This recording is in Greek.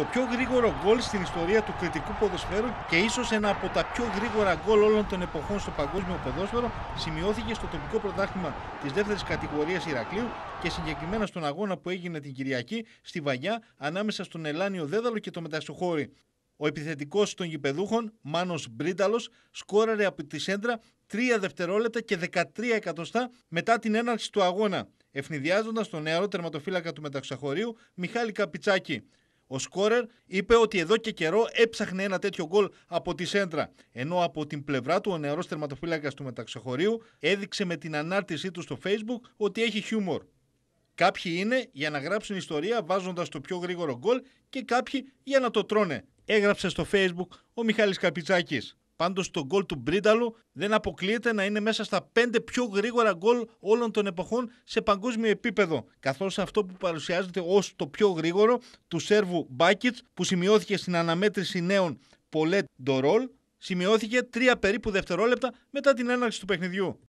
το πιο γρήγορο γκολ στην ιστορία του κριτικού ποδοσφαίρου και ίσως ένα από τα πιο γρήγορα γκολ όλων των εποχών στο παγκόσμιο ποδόσφαιρο σημειώθηκε στο τοπικό πρωτάθλημα της δεύτερης κατηγορίας Ηρακλείου και συγκεκριμένα στον αγώνα που έγινε την Κυριακή στη Βαγιά ανάμεσα στον Ελάνιο Δέδαλο και το Μεταστοχώρη. Ο επιθετικός των γηπεδούχων, Μάνος Μπρίταλος σκόραρε από τη σέντρα 3 δευτερόλεπτα και 13 εκατοστά μετά την έναρξη του αγώνα, ευνηδιάζοντας τον νεαρό τερματοφύλακα του Μεταξαχωρίου, Μιχάλη Καπιτσάκη. Ο σκόρερ είπε ότι εδώ και καιρό έψαχνε ένα τέτοιο γκολ από τη σέντρα. Ενώ από την πλευρά του ο νεαρός θερματοφύλακας του μεταξεχωρίου έδειξε με την ανάρτησή του στο facebook ότι έχει χιούμορ. Κάποιοι είναι για να γράψουν ιστορία βάζοντας το πιο γρήγορο γκολ και κάποιοι για να το τρώνε. Έγραψε στο facebook ο Μιχάλης Καπιτσάκης. Πάντως το γκολ του Μπρίταλου δεν αποκλείεται να είναι μέσα στα πέντε πιο γρήγορα γκολ όλων των εποχών σε παγκόσμιο επίπεδο. Καθώς αυτό που παρουσιάζεται ως το πιο γρήγορο του Σέρβου Μπάκιτς που σημειώθηκε στην αναμέτρηση νέων Πολέτ Ντορόλ σημειώθηκε τρία περίπου δευτερόλεπτα μετά την έναρξη του παιχνιδιού.